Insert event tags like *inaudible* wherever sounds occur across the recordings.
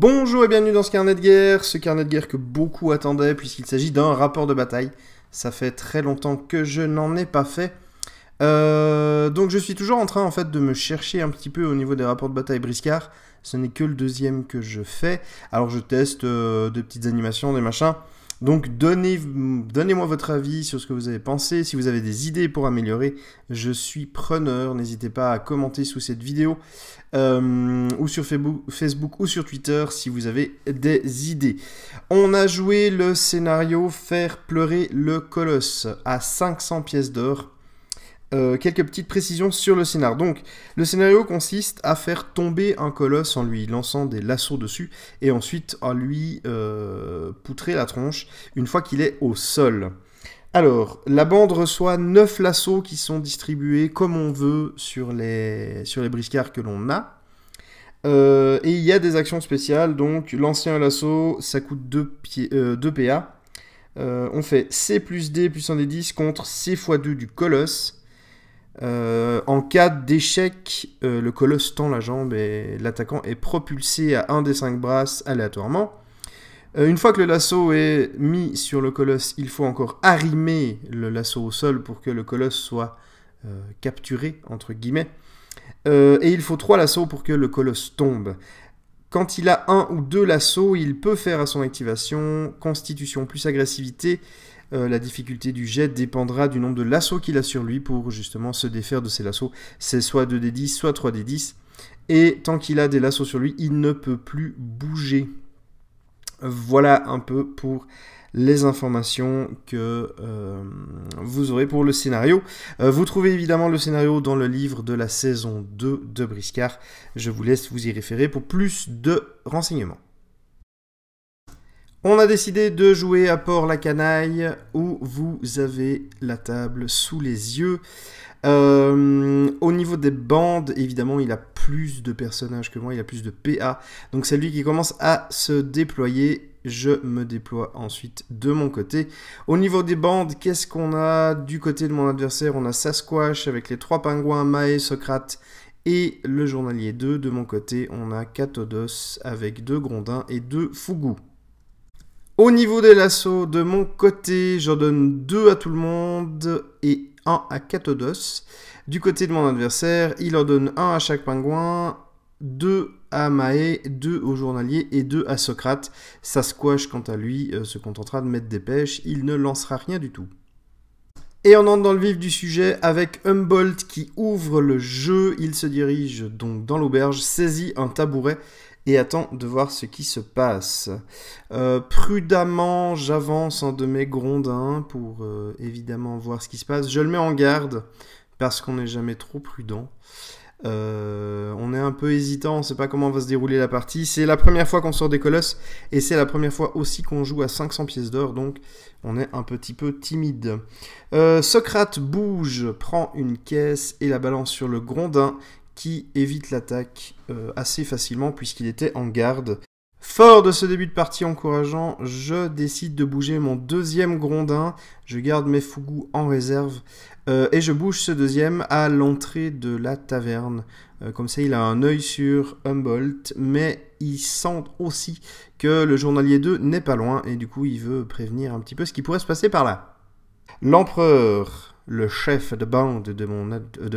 Bonjour et bienvenue dans ce carnet de guerre, ce carnet de guerre que beaucoup attendaient puisqu'il s'agit d'un rapport de bataille. Ça fait très longtemps que je n'en ai pas fait. Euh, donc je suis toujours en train en fait de me chercher un petit peu au niveau des rapports de bataille briscard. Ce n'est que le deuxième que je fais. Alors je teste euh, des petites animations, des machins. Donc donnez, moi votre avis sur ce que vous avez pensé, si vous avez des idées pour améliorer, je suis preneur, n'hésitez pas à commenter sous cette vidéo, euh, ou sur Facebook, Facebook, ou sur Twitter si vous avez des idées. On a joué le scénario Faire pleurer le colosse à 500 pièces d'or euh, quelques petites précisions sur le scénario. Donc, le scénario consiste à faire tomber un colosse en lui lançant des lassos dessus et ensuite à lui euh, poutrer la tronche une fois qu'il est au sol. Alors, la bande reçoit 9 lassos qui sont distribués comme on veut sur les, sur les briscards que l'on a. Euh, et il y a des actions spéciales, donc l'ancien lasso, ça coûte 2, PA. on fait C plus D plus 1 des 10 contre C fois 2 du colosse euh, en cas d'échec, euh, le colosse tend la jambe et l'attaquant est propulsé à un des cinq brasses aléatoirement. Euh, une fois que le lasso est mis sur le colosse, il faut encore arrimer le lasso au sol pour que le colosse soit capturé, entre guillemets. et il faut trois lassos pour que le colosse tombe. Quand il a un ou deux lassos, il peut faire à son activation Constitution plus agressivité euh, la difficulté du jet dépendra du nombre de lassos qu'il a sur lui pour justement se défaire de ces lassos. C'est soit 2d10, soit 3d10. Et tant qu'il a des lassos sur lui, il ne peut plus bouger. Voilà un peu pour les informations que euh, vous aurez pour le scénario. Euh, vous trouvez évidemment le scénario dans le livre de la saison 2 de Briscard. Je vous laisse vous y référer pour plus de renseignements. On a décidé de jouer à Port la Canaille où vous avez la table sous les yeux. Euh, au niveau des bandes, évidemment, il a plus de personnages que moi, il a plus de PA. Donc c'est lui qui commence à se déployer. Je me déploie ensuite de mon côté. Au niveau des bandes, qu'est-ce qu'on a du côté de mon adversaire On a Sasquatch avec les trois pingouins, Mae, Socrate et le journalier 2. De mon côté, on a Katodos avec deux grondins et deux fougous. Au niveau des lassos, de mon côté, j'en donne 2 à tout le monde et 1 à Katodos. Du côté de mon adversaire, il en donne 1 à chaque pingouin, 2 à Maé, 2 au journalier et 2 à Socrate. squash, quant à lui, euh, se contentera de mettre des pêches, il ne lancera rien du tout. Et on entre dans le vif du sujet avec Humboldt qui ouvre le jeu. Il se dirige donc dans l'auberge, saisit un tabouret et attend de voir ce qui se passe. Euh, prudemment, j'avance en de mes grondins pour euh, évidemment voir ce qui se passe. Je le mets en garde parce qu'on n'est jamais trop prudent. Euh, on est un peu hésitant, on ne sait pas comment va se dérouler la partie. C'est la première fois qu'on sort des colosses et c'est la première fois aussi qu'on joue à 500 pièces d'or, donc on est un petit peu timide. Socrate bouge, prend une caisse et la balance sur le grondin qui évite l'attaque euh, assez facilement puisqu'il était en garde. Fort de ce début de partie encourageant, je décide de bouger mon deuxième grondin. Je garde mes fougous en réserve euh, et je bouge ce deuxième à l'entrée de la taverne. Euh, comme ça, il a un œil sur Humboldt, mais il sent aussi que le journalier 2 n'est pas loin et du coup, il veut prévenir un petit peu ce qui pourrait se passer par là. L'empereur le chef de bande de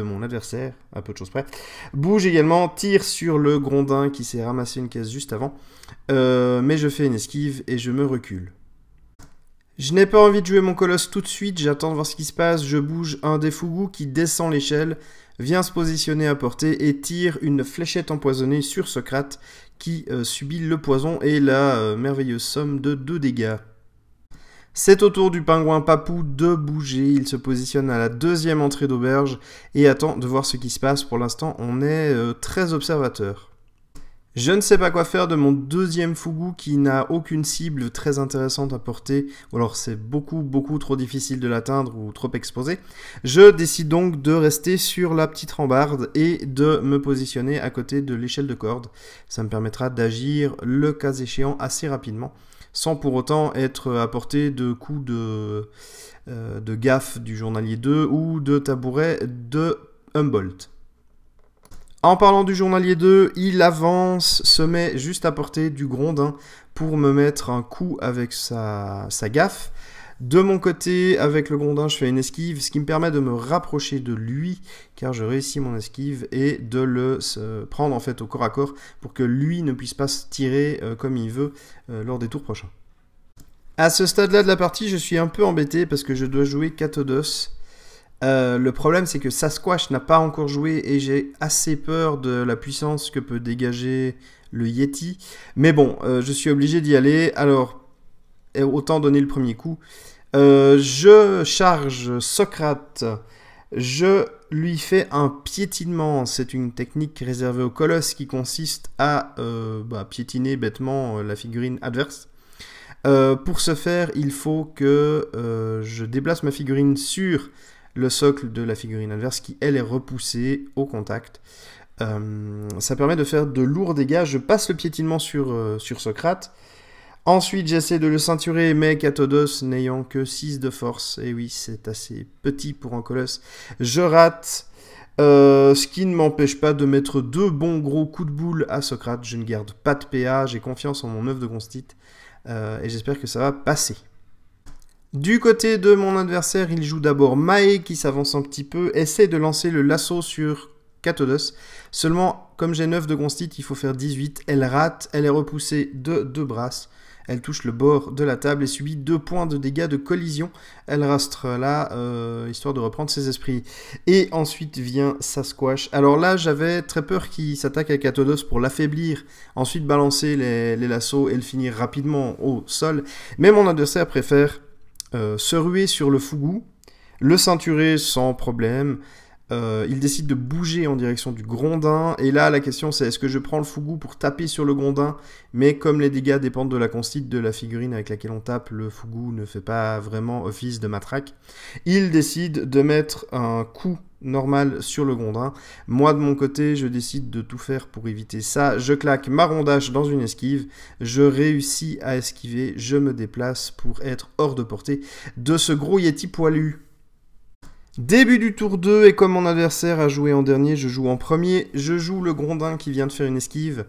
mon, adversaire, à peu de choses près, bouge également, tire sur le grondin qui s'est ramassé une caisse juste avant, euh, mais je fais une esquive et je me recule. Je n'ai pas envie de jouer mon colosse tout de suite, j'attends de voir ce qui se passe, je bouge un des fougous qui descend l'échelle, vient se positionner à portée et tire une fléchette empoisonnée sur Socrate qui euh, subit le poison et la euh, merveilleuse somme de 2 dégâts. C'est au tour du pingouin Papou de bouger. Il se positionne à la deuxième entrée d'auberge et attend de voir ce qui se passe. Pour l'instant, on est euh, très observateur. Je ne sais pas quoi faire de mon deuxième fougou qui n'a aucune cible très intéressante à porter, ou alors c'est beaucoup beaucoup trop difficile de l'atteindre ou trop exposé. Je décide donc de rester sur la petite rambarde et de me positionner à côté de l'échelle de corde. Ça me permettra d'agir le cas échéant assez rapidement sans pour autant être à portée de coups de, euh, de gaffe du journalier 2 ou de tabouret de Humboldt. En parlant du journalier 2, il avance, se met juste à portée du grondin pour me mettre un coup avec sa, sa gaffe. De mon côté, avec le gondin, je fais une esquive, ce qui me permet de me rapprocher de lui, car je réussis mon esquive, et de le prendre en fait au corps à corps, pour que lui ne puisse pas se tirer euh, comme il veut euh, lors des tours prochains. À ce stade-là de la partie, je suis un peu embêté, parce que je dois jouer Katodos. Euh, le problème, c'est que Sasquatch n'a pas encore joué et j'ai assez peur de la puissance que peut dégager le Yeti. Mais bon, je suis obligé d'y aller. Alors, autant donner le premier coup. Euh, je charge Socrate. Je lui fais un piétinement. C'est une technique réservée aux colosses qui consiste à euh, bah, piétiner bêtement euh, la figurine adverse. pour ce faire, il faut que je déplace ma figurine sur le socle de la figurine adverse qui, elle, est repoussée au contact. ça permet de faire de lourds dégâts. Je passe le piétinement sur Socrate Ensuite, j'essaie de le ceinturer, mais Cathodos n'ayant que 6 de force. Et oui, c'est assez petit pour un colosse. Je rate. Euh, ce qui ne m'empêche pas de mettre deux bons gros coups de boule à Socrate. Je ne garde pas de PA, j'ai confiance en mon 9 de Constit. Euh, et j'espère que ça va passer. Du côté de mon adversaire, il joue d'abord Mae qui s'avance un petit peu, essaie de lancer le lasso sur Cathodos. Seulement, comme j'ai 9 de Constit, il faut faire 18. Elle rate, elle est repoussée de deux brasses. Elle touche le bord de la table et subit deux points de dégâts de collision. Elle rastre là, euh, histoire de reprendre ses esprits. Et ensuite vient sa squash. Alors là, j'avais très peur qu'il s'attaque à Cathodos pour l'affaiblir, ensuite balancer les, lassos et le finir rapidement au sol. Mais mon adversaire préfère euh, se ruer sur le fougou. le ceinturer sans problème, euh, il décide de bouger en direction du Grondin. Et là, la question c'est est-ce que je prends le Fougou pour taper sur le Grondin Mais comme les dégâts dépendent de la constite de la figurine avec laquelle on tape, le Fougou ne fait pas vraiment office de matraque. Il décide de mettre un coup normal sur le Grondin. Moi, de mon côté, je décide de tout faire pour éviter ça. Je claque ma rondache dans une esquive. Je réussis à esquiver. Je me déplace pour être hors de portée de ce gros Yeti poilu. Début du tour 2, et comme mon adversaire a joué en dernier, je joue en premier. Je joue le grondin qui vient de faire une esquive.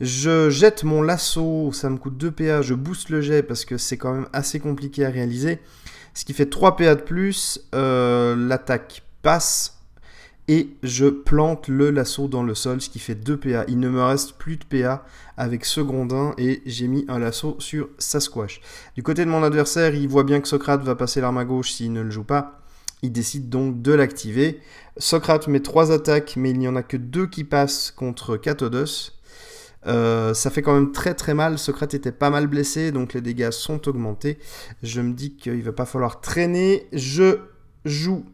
Je jette mon lasso, ça me coûte 2 PA, je booste le jet parce que c'est quand même assez compliqué à réaliser. Ce qui fait 3 PA de plus, euh, l'attaque passe, et je plante le lasso dans le sol, ce qui fait 2 PA. Il ne me reste plus de PA avec ce grondin et j'ai mis un lasso sur squash. Du côté de mon adversaire, il voit bien que Socrate va passer l'arme à gauche s'il ne le joue pas. Il décide donc de l'activer. Socrate met trois attaques, mais il n'y en a que deux qui passent contre Catodos. Euh, ça fait quand même très très mal. Socrate était pas mal blessé, donc les dégâts sont augmentés. Je me dis qu'il va pas falloir traîner. Je joue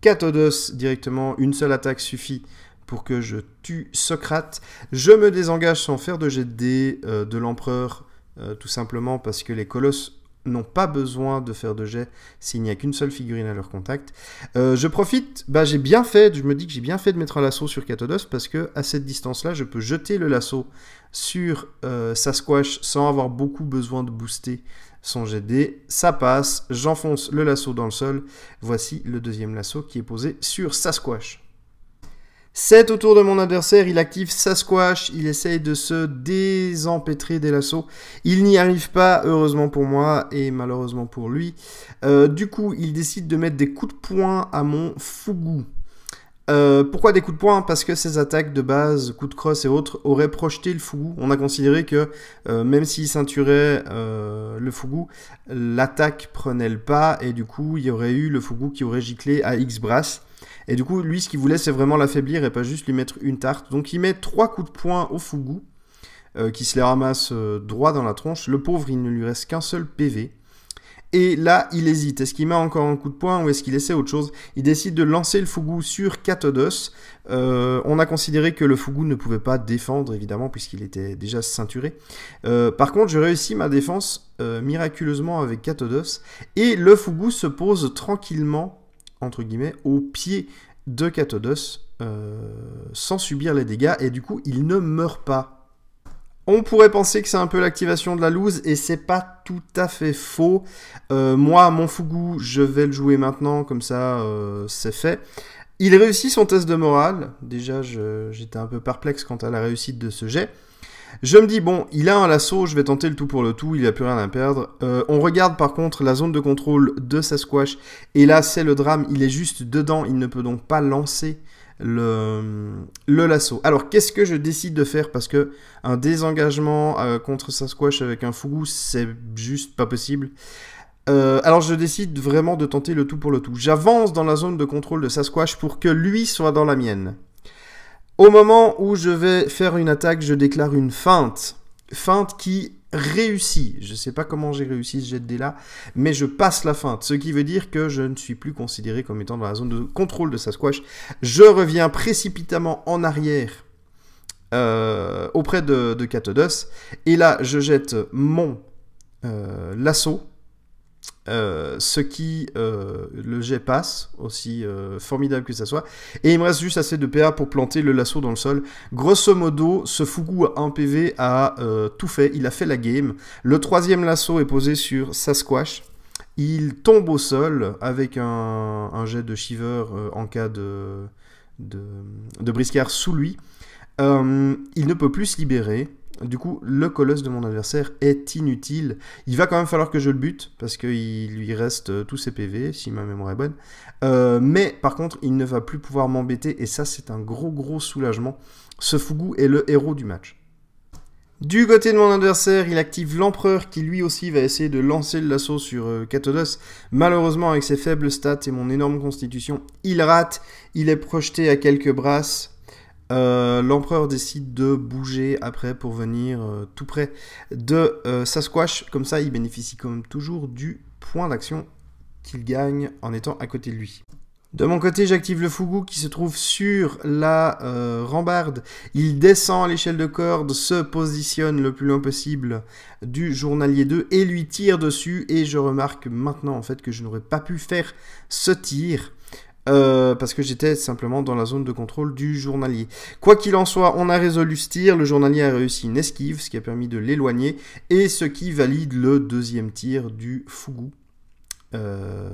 Catodos directement. Une seule attaque suffit pour que je tue Socrate. Je me désengage sans faire de jet de euh, de l'empereur, euh, tout simplement parce que les colosses n'ont pas besoin de faire de jet s'il n'y a qu'une seule figurine à leur contact. Euh, je profite, bah j'ai bien fait, je me dis que j'ai bien fait de mettre un lasso sur Catodos parce que à cette distance-là, je peux jeter le lasso sur euh, Sasquatch sans avoir beaucoup besoin de booster son GD. Ça passe, j'enfonce le lasso dans le sol. Voici le deuxième lasso qui est posé sur Sasquatch. 7 autour de mon adversaire, il active sa squash, il essaye de se désempêtrer des lasso. Il n'y arrive pas, heureusement pour moi et malheureusement pour lui. Euh, du coup, il décide de mettre des coups de poing à mon Fugu. Euh, pourquoi des coups de poing Parce que ses attaques de base, coups de crosse et autres, auraient projeté le Fugu. On a considéré que euh, même s'il ceinturait le Fugu, l'attaque prenait le pas et du coup, il y aurait eu le Fugu qui aurait giclé à X-Brass. Et du coup, lui, ce qu'il voulait, c'est vraiment l'affaiblir et pas juste lui mettre une tarte. Donc il met trois coups de poing au Fugu, euh, qui se les ramasse euh, droit dans la tronche. Le pauvre, il ne lui reste qu'un seul PV. Et là, il hésite. Est-ce qu'il met encore un coup de poing ou est-ce qu'il essaie autre chose Il décide de lancer le Fugu sur Katodos. Euh, on a considéré que le Fougou ne pouvait pas défendre, évidemment, puisqu'il était déjà ceinturé. par contre, je réussis ma défense miraculeusement avec Katodos. Et le Fougou se pose tranquillement entre guillemets, au pied de Catodos euh, sans subir les dégâts, et du coup, il ne meurt pas. On pourrait penser que c'est un peu l'activation de la loose, et c'est pas tout à fait faux. Euh, moi, mon Fugu, je vais le jouer maintenant, comme ça, euh, c'est fait. Il réussit son test de morale. Déjà, j'étais un peu perplexe quant à la réussite de ce jet. Je me dis, bon, il a un lasso, je vais tenter le tout pour le tout, il a plus rien à perdre. Euh, on regarde par contre la zone de contrôle de Sasquatch, et là c'est le drame, il est juste dedans, il ne peut donc pas lancer le, lasso. Alors qu'est-ce que je décide de faire Parce que un désengagement euh, contre Sasquatch avec un fougou, c'est juste pas possible. Euh, alors je décide vraiment de tenter le tout pour le tout. J'avance dans la zone de contrôle de Sasquatch pour que lui soit dans la mienne. Au moment où je vais faire une attaque, je déclare une feinte. Feinte qui réussit, Je ne sais pas comment j'ai réussi ce jet de là, mais je passe la feinte, ce qui veut dire que je ne suis plus considéré comme étant dans la zone de contrôle de sa squash, Je reviens précipitamment en arrière euh, auprès de, de et là je jette mon euh, lasso euh, ce qui euh, le jet passe, aussi euh, formidable que ça soit. Et il me reste juste assez de PA pour planter le lasso dans le sol. Grosso modo, ce Fugu à 1 PV a tout fait, il a fait la game. Le troisième lasso est posé sur squash Il tombe au sol avec un, jet de shiver en cas de, de, de briscard sous lui. il ne peut plus se libérer. Du coup, le colosse de mon adversaire est inutile. Il va quand même falloir que je le bute, parce qu'il lui reste euh, tous ses PV, si ma mémoire est bonne. Euh, mais par contre, il ne va plus pouvoir m'embêter, et ça, c'est un gros gros soulagement. Ce Fugu est le héros du match. Du côté de mon adversaire, il active l'empereur qui lui aussi va essayer de lancer l'assaut sur Cathodos. Euh, Malheureusement, avec ses faibles stats et mon énorme constitution, il rate. Il est projeté à quelques brasses. Euh, l'empereur décide de bouger après pour venir euh, tout près de sa euh, Sasquatch. Comme ça, il bénéficie comme toujours du point d'action qu'il gagne en étant à côté de lui. De mon côté, j'active le Fugu qui se trouve sur la rambarde. Il descend à l'échelle de corde, se positionne le plus loin possible du journalier 2 et lui tire dessus. Et je remarque maintenant en fait que je n'aurais pas pu faire ce tir euh, parce que j'étais simplement dans la zone de contrôle du journalier. Quoi qu'il en soit, on a résolu ce tir, le journalier a réussi une esquive, ce qui a permis de l'éloigner, et ce qui valide le deuxième tir du Fougou. Euh,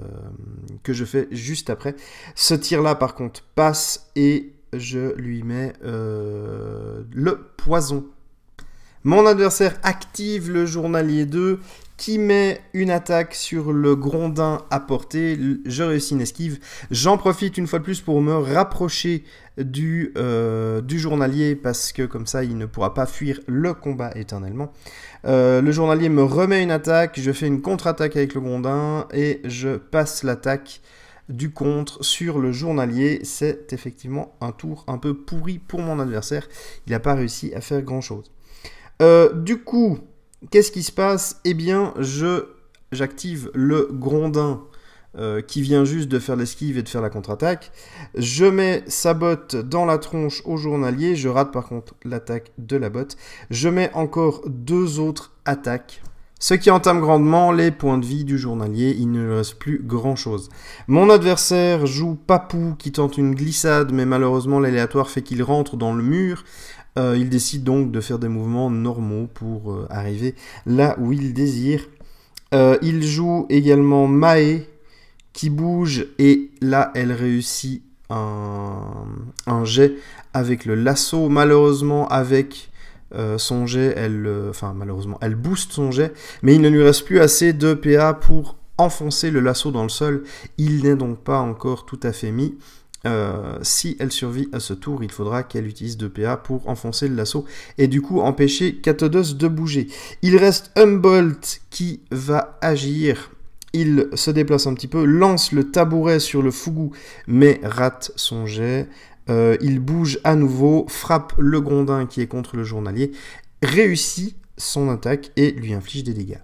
que je fais juste après. Ce tir-là, par contre, passe et je lui mets euh, le poison. Mon adversaire active le journalier 2 qui met une attaque sur le grondin à portée. Je réussis une esquive. J'en profite une fois de plus pour me rapprocher du, euh, du, journalier parce que comme ça il ne pourra pas fuir le combat éternellement. Euh, le journalier me remet une attaque, je fais une contre-attaque avec le grondin et je passe l'attaque du contre sur le journalier. C'est effectivement un tour un peu pourri pour mon adversaire. Il n'a pas réussi à faire grand-chose. Euh, du coup, qu'est-ce qui se passe Eh bien, je j'active le grondin euh, qui vient juste de faire l'esquive et de faire la contre-attaque. Je mets sa botte dans la tronche au journalier. Je rate par contre l'attaque de la botte. Je mets encore deux autres attaques. Ce qui entame grandement les points de vie du journalier, il ne reste plus grand chose. Mon adversaire joue Papou qui tente une glissade, mais malheureusement l'aléatoire fait qu'il rentre dans le mur. Euh, il décide donc de faire des mouvements normaux pour euh, arriver là où il désire. Euh, il joue également Mae qui bouge et là elle réussit un, un jet avec le lasso. Malheureusement avec son jet, elle, enfin malheureusement, elle booste son jet, mais il ne lui reste plus assez de PA pour enfoncer le lasso dans le sol. Il n'est donc pas encore tout à fait mis. Euh, si elle survit à ce tour, il faudra qu'elle utilise 2 PA pour enfoncer le lasso et du coup empêcher Cathodos de bouger. Il reste Humboldt qui va agir. Il se déplace un petit peu, lance le tabouret sur le fougou, mais rate son jet. Euh, il bouge à nouveau, frappe le grondin qui est contre le journalier, réussit son attaque et lui inflige des dégâts.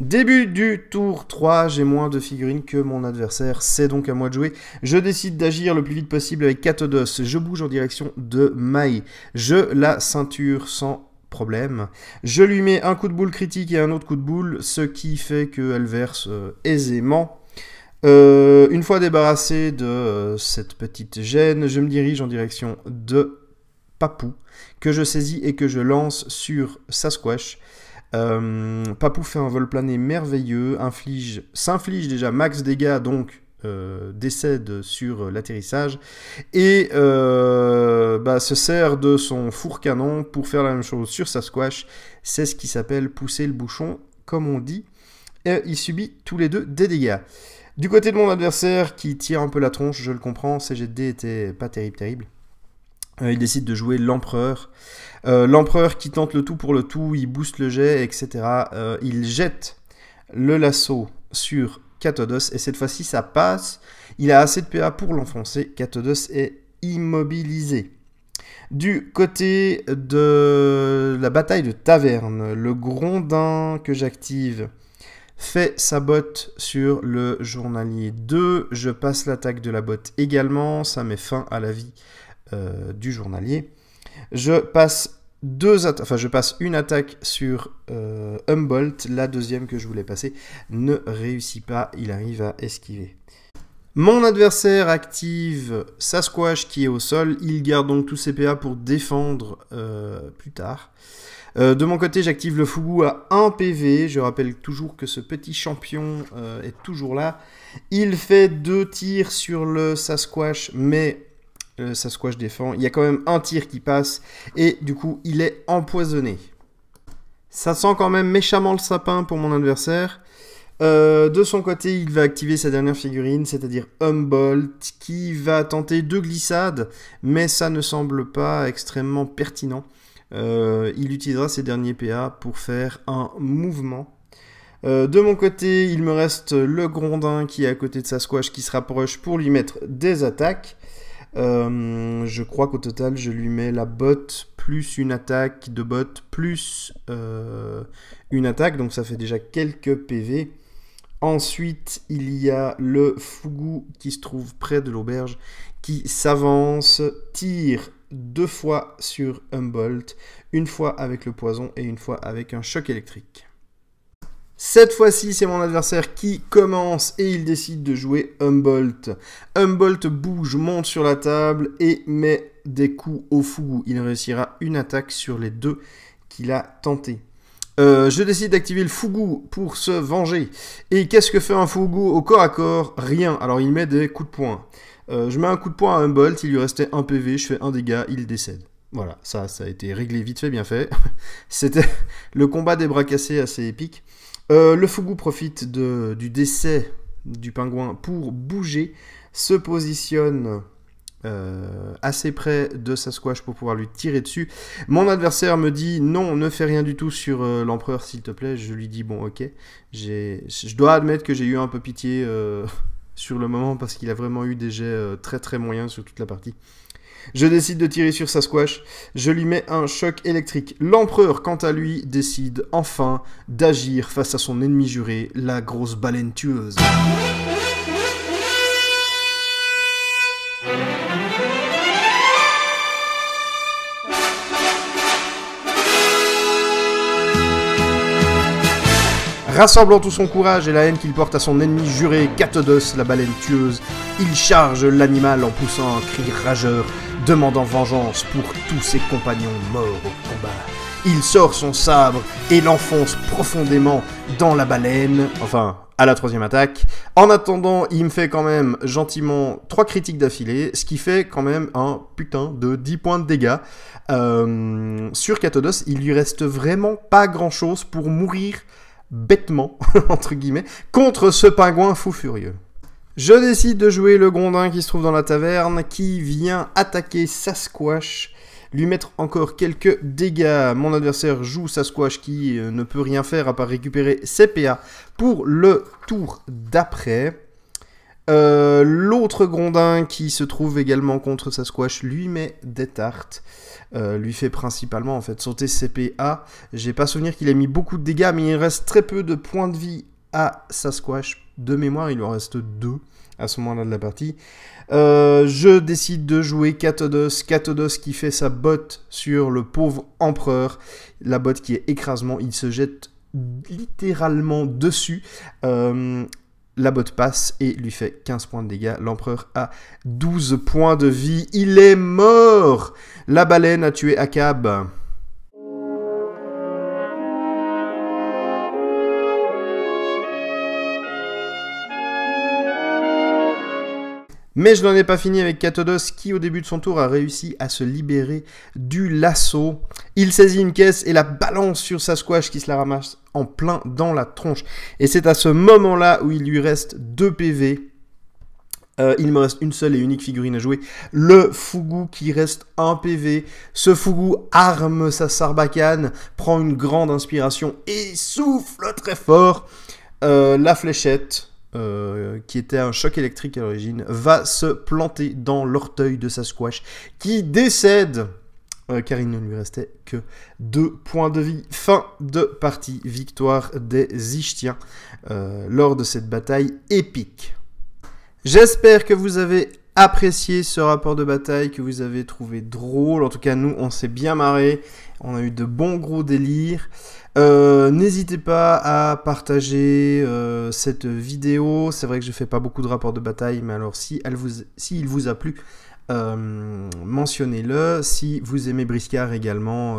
Début du tour 3, j'ai moins de figurines que mon adversaire, c'est donc à moi de jouer. Je décide d'agir le plus vite possible avec Catodos, je bouge en direction de Mai, je la ceinture sans problème. Je lui mets un coup de boule critique et un autre coup de boule, ce qui fait qu'elle verse euh, aisément. Euh, une fois débarrassé de euh, cette petite gêne, je me dirige en direction de Papou, que je saisis et que je lance sur Sasquatch. Euh, Papou fait un vol plané merveilleux, inflige, s'inflige déjà max dégâts, donc euh, décède sur l'atterrissage, et euh, bah, se sert de son four canon pour faire la même chose sur sa squash. C'est ce qui s'appelle pousser le bouchon, comme on dit. Et il subit tous les deux des dégâts. Du côté de mon adversaire qui tire un peu la tronche, je le comprends, CGD était pas terrible, terrible. Euh, il décide de jouer l'empereur. Euh, l'empereur qui tente le tout pour le tout, il booste le jet, etc. Euh, il jette le lasso sur Cathodos. et cette fois-ci ça passe. Il a assez de PA pour l'enfoncer. Cathodos est immobilisé. Du côté de la bataille de taverne, le grondin que j'active fait sa botte sur le journalier 2. Je passe l'attaque de la botte également. Ça met fin à la vie euh, du journalier. Je passe deux enfin je passe une attaque sur euh, Humboldt, la deuxième que je voulais passer ne réussit pas, il arrive à esquiver. Mon adversaire active sa qui est au sol, il garde donc tous ses PA pour défendre euh, plus tard. de mon côté, j'active le Fugu à 1 PV. Je rappelle toujours que ce petit champion est toujours là. Il fait deux tirs sur le Sasquatch, mais euh, sa squash défend. Il y a quand même un tir qui passe et du coup il est empoisonné. Ça sent quand même méchamment le sapin pour mon adversaire. Euh, de son côté, il va activer sa dernière figurine, c'est-à-dire Humboldt, qui va tenter deux glissades, mais ça ne semble pas extrêmement pertinent. Euh, il utilisera ses derniers PA pour faire un mouvement. de mon côté, il me reste le grondin qui est à côté de sa squash qui se rapproche pour lui mettre des attaques. Euh, je crois qu'au total, je lui mets la botte plus une attaque de botte plus euh, une attaque. Donc ça fait déjà quelques PV. Ensuite, il y a le fougou qui se trouve près de l'auberge qui s'avance, tire deux fois sur Humboldt, une fois avec le poison et une fois avec un choc électrique. Cette fois-ci, c'est mon adversaire qui commence et il décide de jouer Humboldt. Humboldt bouge, monte sur la table et met des coups au fou. Il réussira une attaque sur les deux qu'il a tenté. Euh, je décide d'activer le Fougou pour se venger. Et qu'est-ce que fait un Fougou au corps à corps Rien. Alors il met des coups de poing. Euh, je mets un coup de poing à Humboldt, il lui restait un PV, je fais un dégât, il décède. Voilà, ça, ça a été réglé vite fait, bien fait. *laughs* C'était le combat des bras cassés assez épique. Euh, le Fugu profite du décès du pingouin pour bouger, se positionne euh, assez près de sa squash pour pouvoir lui tirer dessus. Mon adversaire me dit non, ne fais rien du tout sur euh, l'empereur s'il te plaît. Je lui dis bon ok, je dois admettre que j'ai eu un peu pitié *laughs* sur le moment parce qu'il a vraiment eu des jets très très moyens sur toute la partie. Je décide de tirer sur sa squash, Je lui mets un choc électrique. L'empereur, quant à lui, décide enfin d'agir face à son ennemi juré, la grosse baleine tueuse. Rassemblant tout son courage et la haine qu'il porte à son ennemi juré, Cathodos, la baleine tueuse, il charge l'animal en poussant un cri rageur demandant vengeance pour tous ses compagnons morts au combat. Il sort son sabre et l'enfonce profondément dans la baleine, enfin à la troisième attaque. En attendant, il me fait quand même gentiment trois critiques d'affilée, ce qui fait quand même un putain de 10 points de dégâts. Euh, sur Katodos, il lui reste vraiment pas grand chose pour mourir bêtement, *laughs* entre guillemets, contre ce pingouin fou furieux. Je décide de jouer le grondin qui se trouve dans la taverne, qui vient attaquer Sasquatch, lui mettre encore quelques dégâts. Mon adversaire joue Sasquatch qui euh, ne peut rien faire à part récupérer CPA pour le tour d'après. Euh, l'autre grondin qui se trouve également contre Sasquatch lui met des tartes. Euh, lui fait principalement en fait sauter CPA. J'ai pas souvenir qu'il ait mis beaucoup de dégâts, mais il reste très peu de points de vie à Sasquatch de mémoire, il en reste deux à ce moment-là de la partie. Euh, je décide de jouer Katodos. Katodos qui fait sa botte sur le pauvre empereur. La botte qui est écrasement. Il se jette littéralement dessus. Euh, la botte passe et lui fait 15 points de dégâts. L'empereur a 12 points de vie. Il est mort La baleine a tué Akab. Mais je n'en ai pas fini avec Katodos qui au début de son tour a réussi à se libérer du lasso. Il saisit une caisse et la balance sur sa squash qui se la ramasse en plein dans la tronche. Et c'est à ce moment-là où il lui reste 2 PV. Euh, il me reste une seule et unique figurine à jouer, le Fugu qui reste un PV. Ce Fugu arme sa sarbacane, prend une grande inspiration et souffle très fort euh, la fléchette euh, qui était un choc électrique à l'origine, va se planter dans l'orteil de sa squash, qui décède car euh, il ne lui restait que deux points de vie. Fin de partie, victoire des Ichtiens euh, lors de cette bataille épique. J'espère que vous avez apprécié ce rapport de bataille, que vous avez trouvé drôle. En tout cas, nous, on s'est bien marré. On a eu de bons gros délires. Euh, n'hésitez pas à partager euh, cette vidéo. C'est vrai que je fais pas beaucoup de rapports de bataille, mais alors si elle vous, il vous a plu, euh, mentionnez-le. Si vous aimez Briscard également,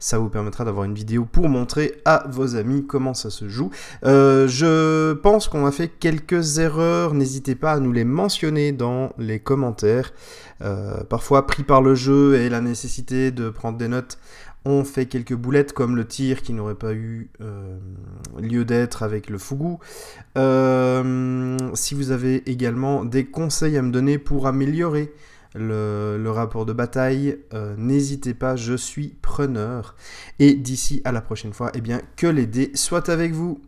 ça vous permettra d'avoir une vidéo pour montrer à vos amis comment ça se joue. je pense qu'on a fait quelques erreurs, n'hésitez pas à nous les mentionner dans les commentaires. parfois pris par le jeu et la nécessité de prendre des notes, on fait quelques boulettes comme le tir qui n'aurait pas eu euh, lieu d'être avec le Fougou. Euh, si vous avez également des conseils à me donner pour améliorer le, rapport de bataille, euh, n'hésitez pas, je suis preneur. Et d'ici à la prochaine fois, eh bien, que les dés soient avec vous.